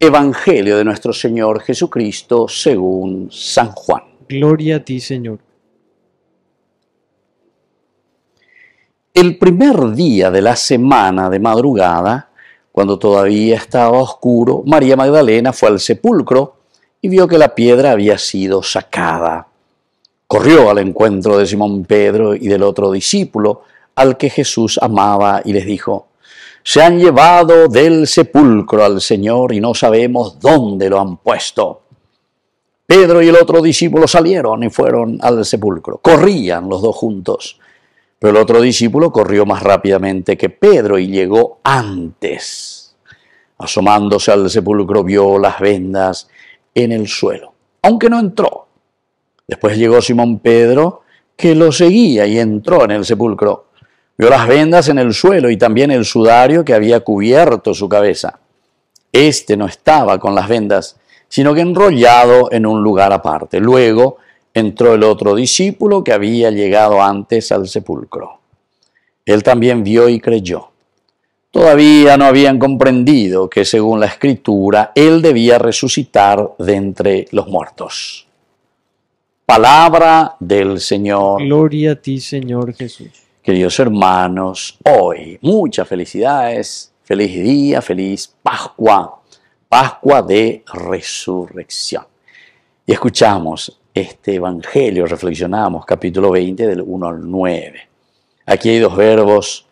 Evangelio de nuestro Señor Jesucristo según San Juan. Gloria a ti, Señor. El primer día de la semana de madrugada, cuando todavía estaba oscuro, María Magdalena fue al sepulcro y vio que la piedra había sido sacada. Corrió al encuentro de Simón Pedro y del otro discípulo, al que Jesús amaba, y les dijo, se han llevado del sepulcro al Señor y no sabemos dónde lo han puesto. Pedro y el otro discípulo salieron y fueron al sepulcro. Corrían los dos juntos. Pero el otro discípulo corrió más rápidamente que Pedro y llegó antes. Asomándose al sepulcro vio las vendas en el suelo, aunque no entró. Después llegó Simón Pedro, que lo seguía y entró en el sepulcro. Vio las vendas en el suelo y también el sudario que había cubierto su cabeza. Este no estaba con las vendas, sino que enrollado en un lugar aparte. Luego entró el otro discípulo que había llegado antes al sepulcro. Él también vio y creyó. Todavía no habían comprendido que, según la escritura, él debía resucitar de entre los muertos. Palabra del Señor. Gloria a ti, Señor Jesús. Queridos hermanos, hoy muchas felicidades, feliz día, feliz Pascua, Pascua de Resurrección. Y escuchamos este Evangelio, reflexionamos capítulo 20 del 1 al 9. Aquí hay dos verbos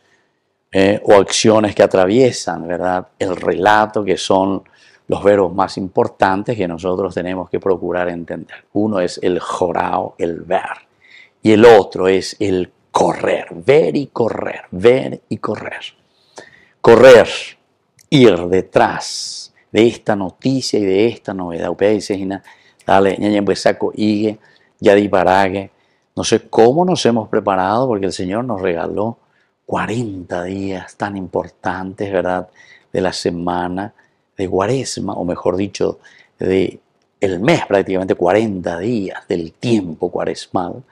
eh, o acciones que atraviesan, ¿verdad? El relato, que son los verbos más importantes que nosotros tenemos que procurar entender. Uno es el jorao, el ver, y el otro es el correr, ver y correr, ver y correr. Correr, ir detrás de esta noticia y de esta novedad. Ustedes dicen, dale, ñaña, pues saco, higue, ya No sé cómo nos hemos preparado porque el Señor nos regaló 40 días tan importantes, ¿verdad? De la semana de Guaresma, o mejor dicho, de el mes, prácticamente 40 días del tiempo cuaresmal.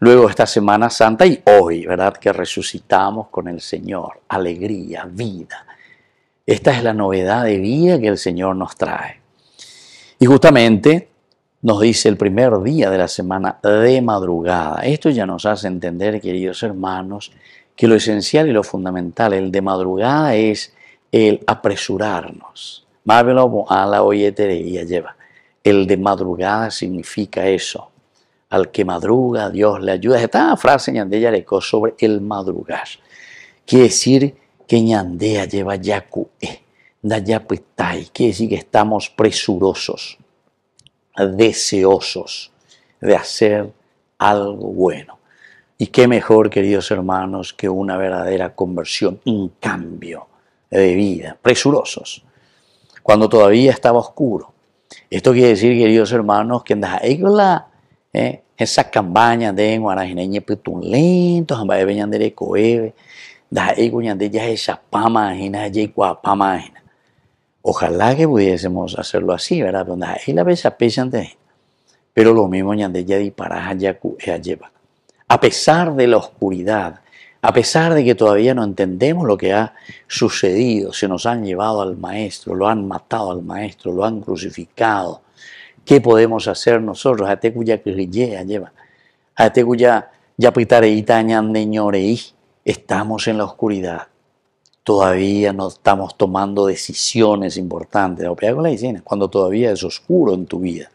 Luego esta Semana Santa y hoy, ¿verdad? Que resucitamos con el Señor. Alegría, vida. Esta es la novedad de vida que el Señor nos trae. Y justamente nos dice el primer día de la semana de madrugada. Esto ya nos hace entender, queridos hermanos, que lo esencial y lo fundamental, el de madrugada, es el apresurarnos. Mávelo a la lleva. El de madrugada significa eso. Al que madruga, Dios le ayuda. Esta frase ñandea yarecó sobre el madrugar. Quiere decir que ñandea lleva yacué, dayapitai. Quiere decir que estamos presurosos, deseosos de hacer algo bueno. Y qué mejor, queridos hermanos, que una verdadera conversión, un cambio de vida, presurosos, cuando todavía estaba oscuro, esto quiere decir, queridos hermanos, que en con la esa campaña de Guarajineñe Petulentos, Ambaye Beñandere Coeve, das de ya esas páginas, ya páginas. Ojalá que pudiésemos hacerlo así, ¿verdad? Pero da la vez a de Pero lo mismo ya disparaja ya lleva. Eh, a pesar de la oscuridad, a pesar de que todavía no entendemos lo que ha sucedido, se nos han llevado al maestro, lo han matado al maestro, lo han crucificado. ¿Qué podemos hacer nosotros? lleva. Estamos en la oscuridad. Todavía no estamos tomando decisiones importantes. Cuando todavía es oscuro en tu vida.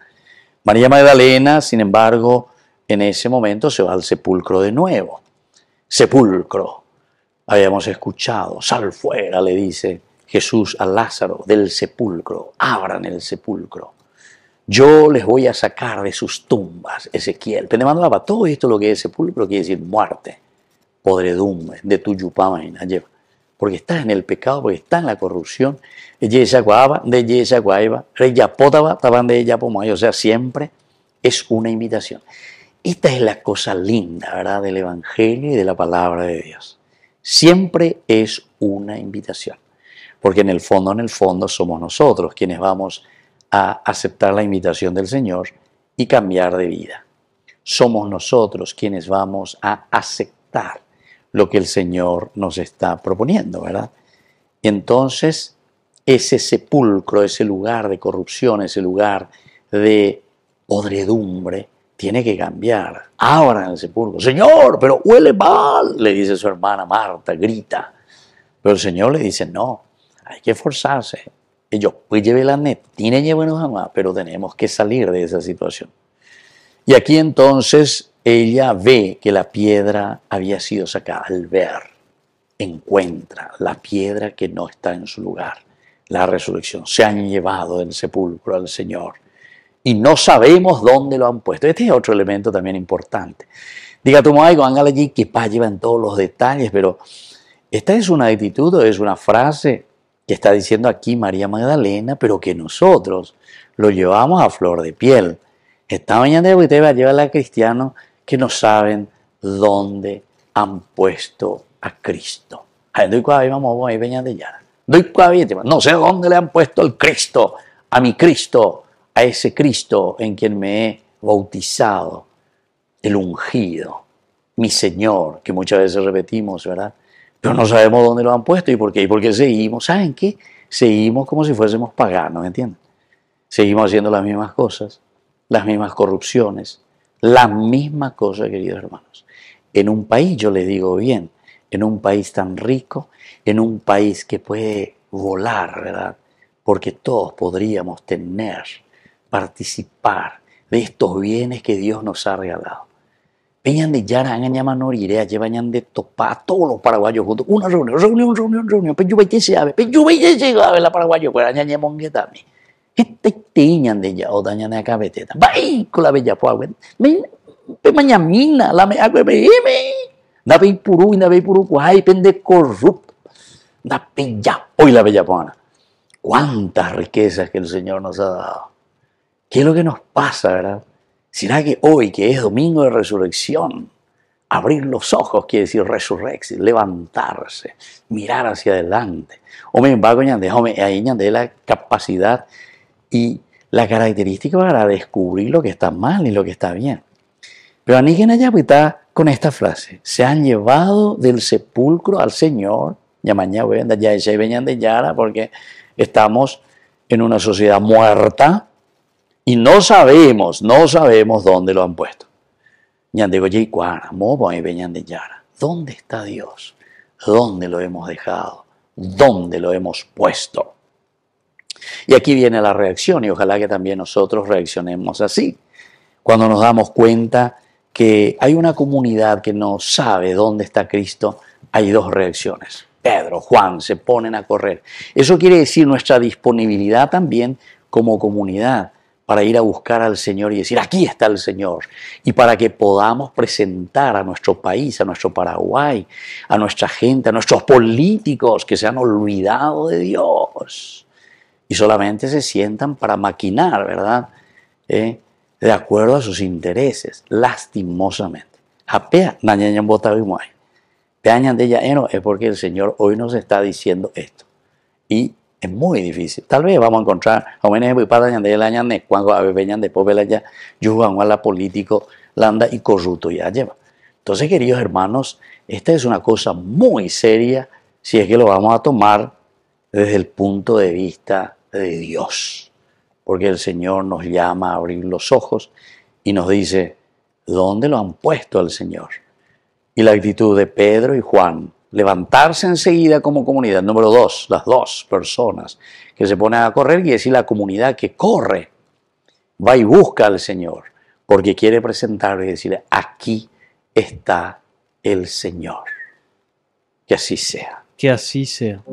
María Magdalena, sin embargo, en ese momento se va al sepulcro de nuevo sepulcro. Habíamos escuchado, sal fuera, le dice Jesús a Lázaro del sepulcro, abran el sepulcro. Yo les voy a sacar de sus tumbas, Ezequiel. demandaba todo esto lo que es sepulcro quiere decir muerte, podredumbre, de tu yupamaina, Porque estás en el pecado, porque estás en la corrupción. de O sea, siempre es una invitación. Esta es la cosa linda, ¿verdad?, del Evangelio y de la palabra de Dios. Siempre es una invitación, porque en el fondo, en el fondo somos nosotros quienes vamos a aceptar la invitación del Señor y cambiar de vida. Somos nosotros quienes vamos a aceptar lo que el Señor nos está proponiendo, ¿verdad? Entonces, ese sepulcro, ese lugar de corrupción, ese lugar de podredumbre, tiene que cambiar. ahora en el sepulcro. Señor, pero huele mal, le dice su hermana Marta, grita. Pero el Señor le dice, no, hay que esforzarse. Y yo, pues lleve la tiene llévenos a más, pero tenemos que salir de esa situación. Y aquí entonces ella ve que la piedra había sido sacada. Al ver, encuentra la piedra que no está en su lugar. La resurrección. Se han llevado del sepulcro al Señor y no sabemos dónde lo han puesto. Este es otro elemento también importante. Diga tú, algo, ángale allí, que pa, llevan todos los detalles, pero esta es una actitud es una frase que está diciendo aquí María Magdalena, pero que nosotros lo llevamos a flor de piel. Esta mañana de te va a llevar a cristianos que no saben dónde han puesto a Cristo. No sé dónde le han puesto el Cristo, a mi Cristo, a ese Cristo en quien me he bautizado, el ungido, mi Señor, que muchas veces repetimos, ¿verdad? Pero no sabemos dónde lo han puesto y por qué, y por qué seguimos, ¿saben qué? Seguimos como si fuésemos paganos, ¿entienden? Seguimos haciendo las mismas cosas, las mismas corrupciones, la misma cosa, queridos hermanos. En un país, yo les digo bien, en un país tan rico, en un país que puede volar, ¿verdad? Porque todos podríamos tener participar de estos bienes que Dios nos ha regalado. Vengan de Yara, hagan llamar Norirea, llevan de Topá, todos los paraguayos juntos. Una reunión, reunión, reunión, reunión. Pero yo voy a ave, pero yo la paraguayo, pues aña ya monguetame. Gente teñan de ya, o dañan de cabeteta. con la bella pues, ven, pe mañamina, la me agua me, Da pe purú, da pe purú, pende corrupto. Da pe ya, hoy la bella pana. Cuántas riquezas que el Señor nos ha dado ¿Qué es lo que nos pasa, verdad? ¿Será que hoy, que es domingo de resurrección, abrir los ojos quiere decir resurrección, levantarse, mirar hacia adelante? Hombre, ahí de la capacidad y la característica para descubrir lo que está mal y lo que está bien. Pero Aníguen pues, está con esta frase: se han llevado del sepulcro al Señor, ya mañana ya de Yara, porque estamos en una sociedad muerta y no sabemos, no sabemos dónde lo han puesto. ¿Dónde está Dios? ¿Dónde lo hemos dejado? ¿Dónde lo hemos puesto? Y aquí viene la reacción y ojalá que también nosotros reaccionemos así. Cuando nos damos cuenta que hay una comunidad que no sabe dónde está Cristo, hay dos reacciones. Pedro, Juan se ponen a correr. Eso quiere decir nuestra disponibilidad también como comunidad para ir a buscar al Señor y decir, aquí está el Señor, y para que podamos presentar a nuestro país, a nuestro Paraguay, a nuestra gente, a nuestros políticos que se han olvidado de Dios y solamente se sientan para maquinar, ¿verdad? ¿Eh? De acuerdo a sus intereses, lastimosamente. Apea, es porque el Señor hoy nos está diciendo esto. Y es muy difícil. Tal vez vamos a encontrar jóvenes de para de la de cuando a veces ñande, después la a la político, landa y corrupto ya lleva. Entonces, queridos hermanos, esta es una cosa muy seria si es que lo vamos a tomar desde el punto de vista de Dios. Porque el Señor nos llama a abrir los ojos y nos dice, ¿dónde lo han puesto al Señor? Y la actitud de Pedro y Juan levantarse enseguida como comunidad. Número dos, las dos personas que se ponen a correr y decir la comunidad que corre va y busca al Señor porque quiere presentarle y decirle, aquí está el Señor. Que así sea. Que así sea.